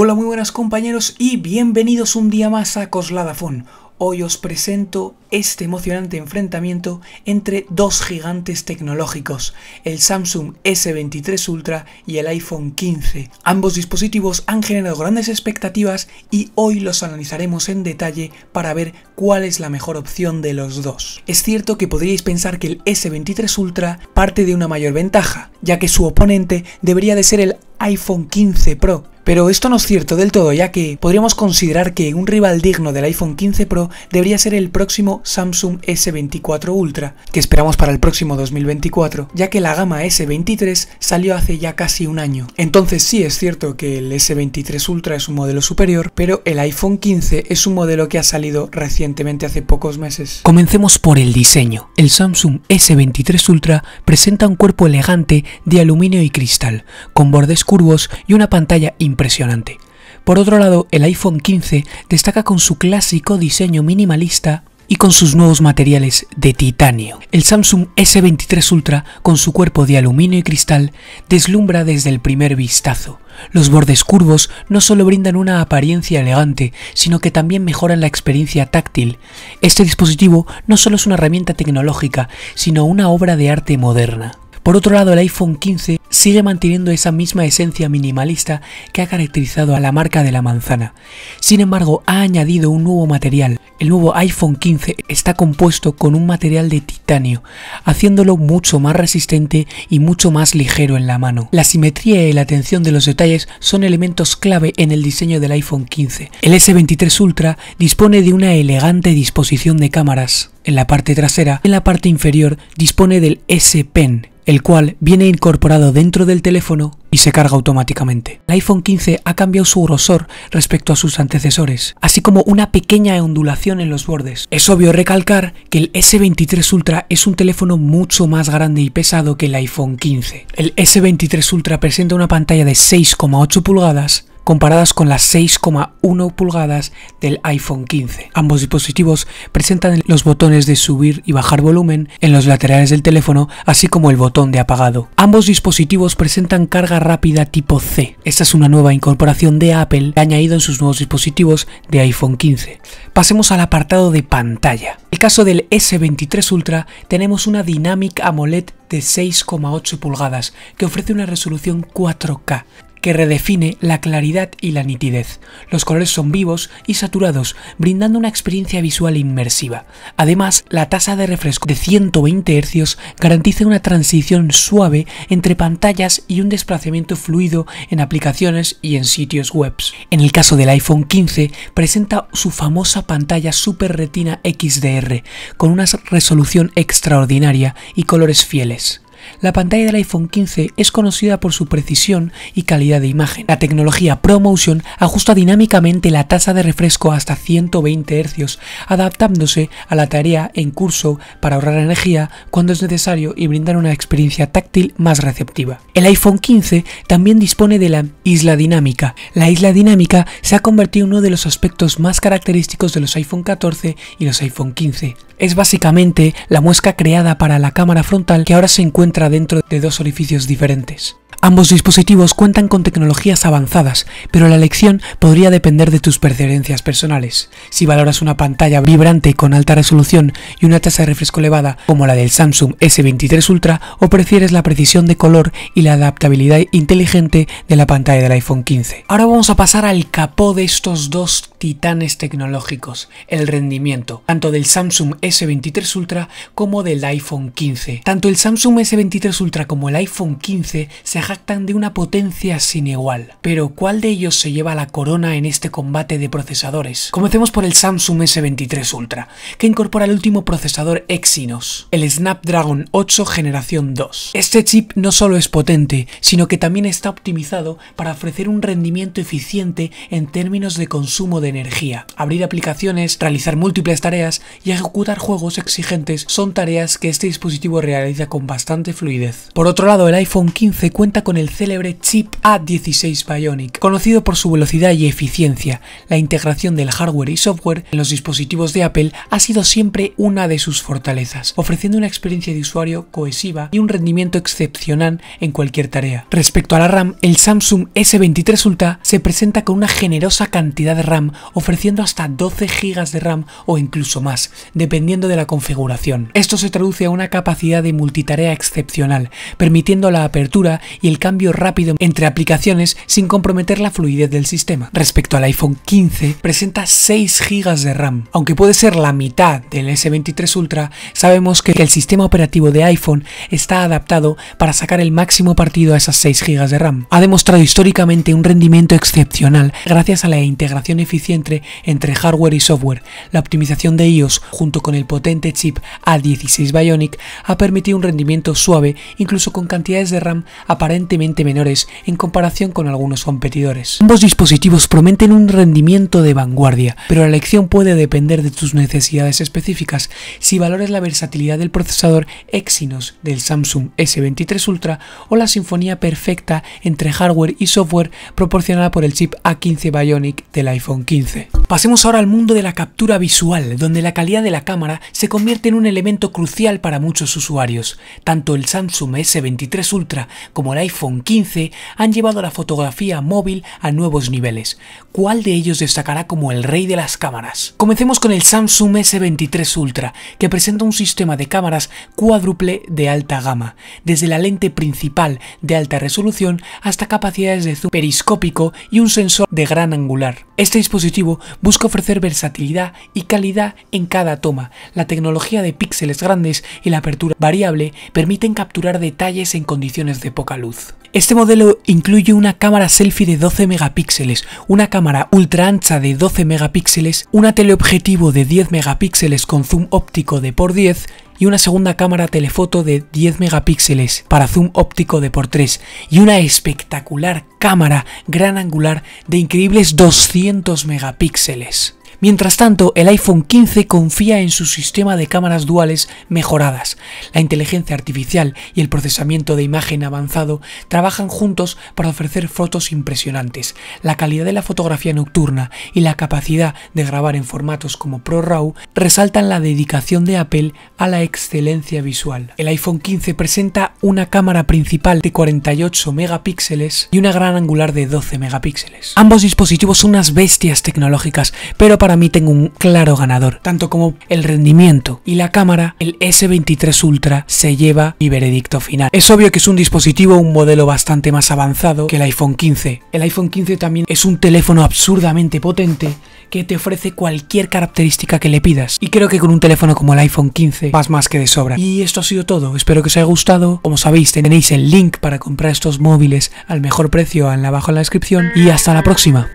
Hola muy buenas compañeros y bienvenidos un día más a CosladaFon. Hoy os presento este emocionante enfrentamiento entre dos gigantes tecnológicos, el Samsung S23 Ultra y el iPhone 15. Ambos dispositivos han generado grandes expectativas y hoy los analizaremos en detalle para ver cuál es la mejor opción de los dos. Es cierto que podríais pensar que el S23 Ultra parte de una mayor ventaja, ya que su oponente debería de ser el iPhone 15 Pro, pero esto no es cierto del todo, ya que podríamos considerar que un rival digno del iPhone 15 Pro debería ser el próximo Samsung S24 Ultra, que esperamos para el próximo 2024, ya que la gama S23 salió hace ya casi un año. Entonces sí es cierto que el S23 Ultra es un modelo superior, pero el iPhone 15 es un modelo que ha salido recientemente hace pocos meses. Comencemos por el diseño. El Samsung S23 Ultra presenta un cuerpo elegante de aluminio y cristal, con bordes curvos y una pantalla impresionante impresionante. Por otro lado, el iPhone 15 destaca con su clásico diseño minimalista y con sus nuevos materiales de titanio. El Samsung S23 Ultra, con su cuerpo de aluminio y cristal, deslumbra desde el primer vistazo. Los bordes curvos no solo brindan una apariencia elegante, sino que también mejoran la experiencia táctil. Este dispositivo no solo es una herramienta tecnológica, sino una obra de arte moderna. Por otro lado, el iPhone 15 sigue manteniendo esa misma esencia minimalista que ha caracterizado a la marca de la manzana. Sin embargo, ha añadido un nuevo material. El nuevo iPhone 15 está compuesto con un material de titanio, haciéndolo mucho más resistente y mucho más ligero en la mano. La simetría y la atención de los detalles son elementos clave en el diseño del iPhone 15. El S23 Ultra dispone de una elegante disposición de cámaras en la parte trasera, en la parte inferior dispone del S Pen, el cual viene incorporado dentro del teléfono y se carga automáticamente. El iPhone 15 ha cambiado su grosor respecto a sus antecesores, así como una pequeña ondulación en los bordes. Es obvio recalcar que el S23 Ultra es un teléfono mucho más grande y pesado que el iPhone 15. El S23 Ultra presenta una pantalla de 6,8 pulgadas comparadas con las 6,1 pulgadas del iPhone 15. Ambos dispositivos presentan los botones de subir y bajar volumen en los laterales del teléfono, así como el botón de apagado. Ambos dispositivos presentan carga rápida tipo C. Esta es una nueva incorporación de Apple que añadido en sus nuevos dispositivos de iPhone 15. Pasemos al apartado de pantalla. En el caso del S23 Ultra tenemos una Dynamic AMOLED de 6,8 pulgadas que ofrece una resolución 4K que redefine la claridad y la nitidez. Los colores son vivos y saturados, brindando una experiencia visual inmersiva. Además, la tasa de refresco de 120 Hz garantiza una transición suave entre pantallas y un desplazamiento fluido en aplicaciones y en sitios web. En el caso del iPhone 15, presenta su famosa pantalla Super Retina XDR, con una resolución extraordinaria y colores fieles. La pantalla del iPhone 15 es conocida por su precisión y calidad de imagen. La tecnología ProMotion ajusta dinámicamente la tasa de refresco hasta 120 Hz, adaptándose a la tarea en curso para ahorrar energía cuando es necesario y brindar una experiencia táctil más receptiva. El iPhone 15 también dispone de la isla dinámica. La isla dinámica se ha convertido en uno de los aspectos más característicos de los iPhone 14 y los iPhone 15. Es básicamente la muesca creada para la cámara frontal que ahora se encuentra entra dentro de dos orificios diferentes. Ambos dispositivos cuentan con tecnologías avanzadas, pero la elección podría depender de tus preferencias personales. Si valoras una pantalla vibrante con alta resolución y una tasa de refresco elevada como la del Samsung S23 Ultra o prefieres la precisión de color y la adaptabilidad inteligente de la pantalla del iPhone 15. Ahora vamos a pasar al capó de estos dos titanes tecnológicos, el rendimiento, tanto del Samsung S23 Ultra como del iPhone 15. Tanto el Samsung S23 Ultra como el iPhone 15 se jactan de una potencia sin igual. Pero ¿cuál de ellos se lleva la corona en este combate de procesadores? Comencemos por el Samsung S23 Ultra, que incorpora el último procesador Exynos, el Snapdragon 8 generación 2. Este chip no solo es potente, sino que también está optimizado para ofrecer un rendimiento eficiente en términos de consumo de energía. Abrir aplicaciones, realizar múltiples tareas y ejecutar juegos exigentes son tareas que este dispositivo realiza con bastante fluidez. Por otro lado, el iPhone 15 cuenta con el célebre chip A16 Bionic, conocido por su velocidad y eficiencia. La integración del hardware y software en los dispositivos de Apple ha sido siempre una de sus fortalezas, ofreciendo una experiencia de usuario cohesiva y un rendimiento excepcional en cualquier tarea. Respecto a la RAM, el Samsung S23 Ultra se presenta con una generosa cantidad de RAM, ofreciendo hasta 12 GB de RAM o incluso más, dependiendo de la configuración. Esto se traduce a una capacidad de multitarea excepcional, permitiendo la apertura y el cambio rápido entre aplicaciones sin comprometer la fluidez del sistema. Respecto al iPhone 15, presenta 6 GB de RAM. Aunque puede ser la mitad del S23 Ultra, sabemos que el sistema operativo de iPhone está adaptado para sacar el máximo partido a esas 6 GB de RAM. Ha demostrado históricamente un rendimiento excepcional gracias a la integración eficiente entre hardware y software. La optimización de iOS junto con el potente chip A16 Bionic ha permitido un rendimiento suave incluso con cantidades de RAM aparentemente menores en comparación con algunos competidores. Ambos dispositivos prometen un rendimiento de vanguardia, pero la elección puede depender de tus necesidades específicas si valores la versatilidad del procesador Exynos del Samsung S23 Ultra o la sinfonía perfecta entre hardware y software proporcionada por el chip A15 Bionic del iPhone 15. Pasemos ahora al mundo de la captura visual, donde la calidad de la cámara se convierte en un elemento crucial para muchos usuarios. Tanto el Samsung S23 Ultra como el iPhone 15 han llevado la fotografía móvil a nuevos niveles. ¿Cuál de ellos destacará como el rey de las cámaras? Comencemos con el Samsung S23 Ultra, que presenta un sistema de cámaras cuádruple de alta gama, desde la lente principal de alta resolución hasta capacidades de zoom periscópico y un sensor de gran angular. Este dispositivo busca ofrecer versatilidad y calidad en cada toma. La tecnología de píxeles grandes y la apertura variable permiten capturar detalles en condiciones de poca luz. Este modelo incluye una cámara selfie de 12 megapíxeles, una cámara ultra ancha de 12 megapíxeles, una teleobjetivo de 10 megapíxeles con zoom óptico de por 10 y una segunda cámara telefoto de 10 megapíxeles para zoom óptico de por 3 y una espectacular cámara gran angular de increíbles 200 megapíxeles. Mientras tanto, el iPhone 15 confía en su sistema de cámaras duales mejoradas. La inteligencia artificial y el procesamiento de imagen avanzado trabajan juntos para ofrecer fotos impresionantes. La calidad de la fotografía nocturna y la capacidad de grabar en formatos como ProRAW resaltan la dedicación de Apple a la excelencia visual. El iPhone 15 presenta una cámara principal de 48 megapíxeles y una gran angular de 12 megapíxeles. Ambos dispositivos son unas bestias tecnológicas, pero para para mí tengo un claro ganador, tanto como el rendimiento y la cámara, el S23 Ultra se lleva mi veredicto final. Es obvio que es un dispositivo, un modelo bastante más avanzado que el iPhone 15. El iPhone 15 también es un teléfono absurdamente potente que te ofrece cualquier característica que le pidas. Y creo que con un teléfono como el iPhone 15 vas más que de sobra. Y esto ha sido todo, espero que os haya gustado. Como sabéis, tenéis el link para comprar estos móviles al mejor precio abajo en la descripción. Y hasta la próxima.